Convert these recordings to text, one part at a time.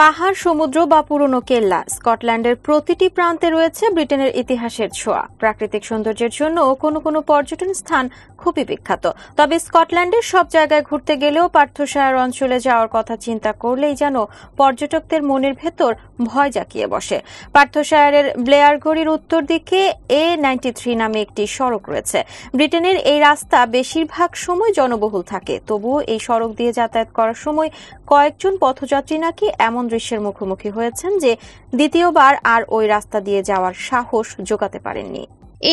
পাহাড় সমুদ্র বা পুরনো কেল্লা স্কটল্যান্ডের প্রতিটি প্রান্তে রয়েছে ব্রিটেনের ইতিহাসের ছোঁয়া প্রাকৃতিক সৌন্দর্যের জন্য কোনো কোনো পর্যটন স্থান খুবই বিখ্যাত তবে স্কটল্যান্ডের সব জায়গায় ঘুরতে গেলেও পার্থসায়ার অঞ্চলে যাওয়ার কথা চিন্তা করলেই যেন পর্যটকদের মনের ভেতর ভয় জাকিয়ে বসে পার্থসায়ারের ঘড়ির উত্তর দিকে এ নাইনটি থ্রি নামে একটি সড়ক রয়েছে ব্রিটেনের এই রাস্তা বেশিরভাগ সময় জনবহুল থাকে তবুও এই সড়ক দিয়ে যাতায়াত করার সময় কয়েকজন পথযাত্রী নাকি এমন দৃশ্যের মুখোমুখি হয়েছেন যে দ্বিতীয়বার আর ওই রাস্তা দিয়ে যাওয়ার সাহস জোগাতে পারেননি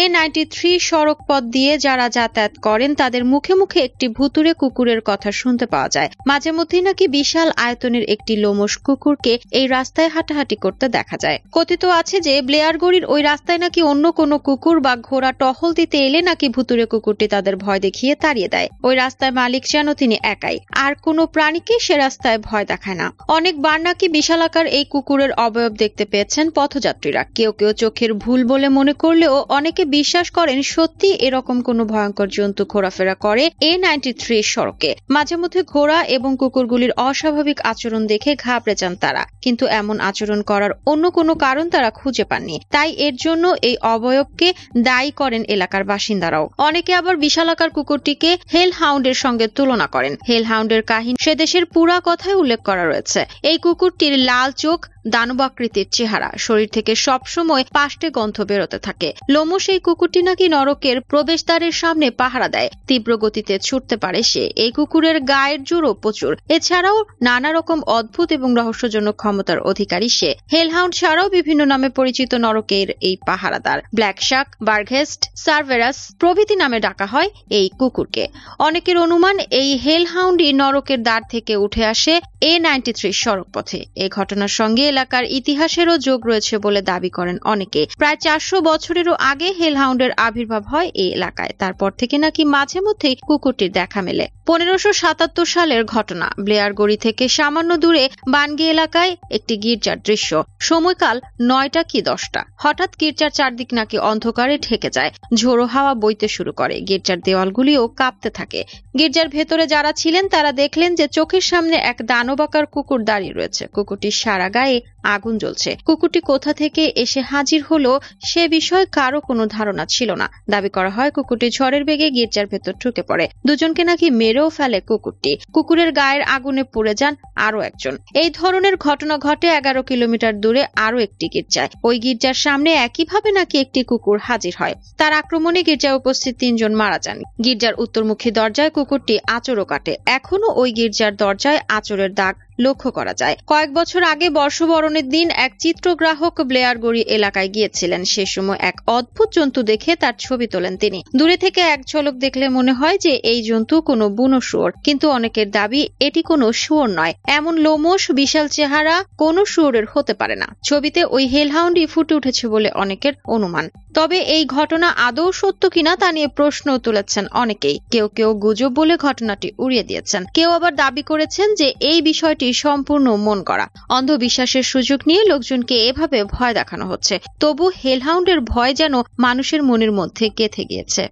এ নাইনটি থ্রি সড়ক পথ দিয়ে যারা যাতায়াত করেন তাদের মুখে মুখে একটি ভুতুরে কুকুরের কথা শুনতে পাওয়া যায় মাঝে মধ্যে নাকি বিশাল আয়তনের একটি লোমশ কুকুরকে এই রাস্তায় হাঁটাহাঁটি করতে দেখা যায় কথিত আছে যে ব্লেয়ারগড়ির ওই রাস্তায় নাকি অন্য কোনো কুকুর বা ঘোড়া টহল দিতে এলে নাকি ভুতুরে কুকুরটি তাদের ভয় দেখিয়ে তাড়িয়ে দেয় ওই রাস্তায় মালিক যেন তিনি একাই আর কোনো প্রাণীকে সে রাস্তায় ভয় দেখায় না অনেক বার নাকি বিশাল আকার এই কুকুরের অবয়ব দেখতে পেয়েছেন পথযাত্রীরা কেউ কেউ চোখের ভুল বলে মনে করলেও অনেকে অনেকে বিশ্বাস করেন সত্যি এরকম কোন ভয়ঙ্কর জন্তু ঘোরাফেরা করে এ নাইনটি থ্রি সড়কে মাঝে মধ্যে ঘোড়া এবং কুকুরগুলির অস্বাভাবিক আচরণ দেখে ঘাবড়ে যান তারা কিন্তু এমন আচরণ করার অন্য কোনো কারণ তারা খুঁজে পাননি তাই এর জন্য এই অবয়বকে দায়ী করেন এলাকার বাসিন্দারাও অনেকে আবার বিশালাকার কুকুরটিকে হেল হাউন্ডের সঙ্গে তুলনা করেন হেল হাউন্ডের কাহিনী সে দেশের পুরা কথায় উল্লেখ করা রয়েছে এই কুকুরটির লাল চোখ দানবাকৃতির চেহারা শরীর থেকে সবসময় পাশে গন্ধ বেরোতে থাকে লোমো সেই কুকুরটি নাকি নরকের প্রবেশদ্বারের সামনে পাহারা দেয় তীব্র গতিতে ছুটতে পারে সে এই কুকুরের গায়ের জোরও প্রচুর এছাড়াও নানা রকম অদ্ভুত এবং রহস্যজনক ক্ষমতার অধিকারী সে হেলহাউন্ড ছাড়াও বিভিন্ন নামে পরিচিত নরকের এই পাহারাদার ব্ল্যাকশাক বার্ঘেস্ট সার্ভেরাস প্রভৃতি নামে ডাকা হয় এই কুকুরকে অনেকের অনুমান এই হেলহাউন্ডই নরকের দ্বার থেকে উঠে আসে এ নাইনটি থ্রি সড়ক পথে এ ঘটনার সঙ্গে এলাকার ইতিহাসেরও যোগ রয়েছে বলে দাবি করেন অনেকে প্রায় চারশো বছরেরও আগে হেলহাউন্ডের আবির্ভাব হয় এই এলাকায় তারপর থেকে নাকি মাঝে মধ্যেই কুকুরটির দেখা মেলে পনেরোশো সাতাত্তর সালের ঘটনা ব্লেয়ারগড়ি থেকে সামান্য দূরে বানগি এলাকায় একটি গির্জার দৃশ্য সময়কাল নয়টা কি দশটা হঠাৎ গির্জার চারদিক নাকি অন্ধকারে ঢেকে যায় ঝোড়ো হাওয়া বইতে শুরু করে গির্জার দেওয়ালগুলিও কাঁপতে থাকে গির্জার ভেতরে যারা ছিলেন তারা দেখলেন যে চোখের সামনে এক দানবাকার কুকুর দাঁড়িয়ে রয়েছে কুকুরটির সারা গায়ে আগুন জ্বলছে কুকুরটি কোথা থেকে এসে হাজির হলো সে বিষয়ে কারো কোনো ধারণা ছিল না দাবি করা হয় কুকুরটি ঝড়ের বেগে গির্জার ভেতর ঢুকে পড়ে দুজনকে নাকি মেরেও ফেলে কুকুরটি কুকুরের গায়ের আগুনে পুড়ে যান আরো একজন এই ধরনের ঘটনা ঘটে এগারো কিলোমিটার দূরে আরো একটি গির্জায় ওই গির্জার সামনে একইভাবে নাকি একটি কুকুর হাজির হয় তার আক্রমণে গির্জায় উপস্থিত তিনজন মারা যান গির্জার উত্তরমুখী দরজায় কুকুরটি আচরও কাটে এখনো ওই গির্জার দরজায় আচরের দাগ লক্ষ্য করা যায় কয়েক বছর আগে বর্ষবরণের দিন এক চিত্রগ্রাহক ব্লেয়ারগড়ি এলাকায় গিয়েছিলেন সে সময় এক অদ্ভুত জন্তু দেখে তার ছবি তোলেন তিনি দূরে থেকে এক ঝলক দেখলে মনে হয় যে এই জন্তু কোনো বুনো শুয়োর কিন্তু অনেকের দাবি এটি কোনো শুয়োর নয় এমন লোমশ বিশাল চেহারা কোনো শুয়োরের হতে পারে না ছবিতে ওই হেলহাউন্ডই ফুটে উঠেছে বলে অনেকের অনুমান তবে এই ঘটনা আদৌ সত্য কিনা তা নিয়ে প্রশ্ন তুলেছেন অনেকেই কেউ কেউ গুজব বলে ঘটনাটি উড়িয়ে দিয়েছেন কেউ আবার দাবি করেছেন যে এই বিষয়টি বিষয়টি সম্পূর্ণ মন করা অন্ধবিশ্বাসের সুযোগ নিয়ে লোকজনকে এভাবে ভয় দেখানো হচ্ছে তবু হেলহাউন্ডের ভয় যেন মানুষের মনের মধ্যে গেঁথে গিয়েছে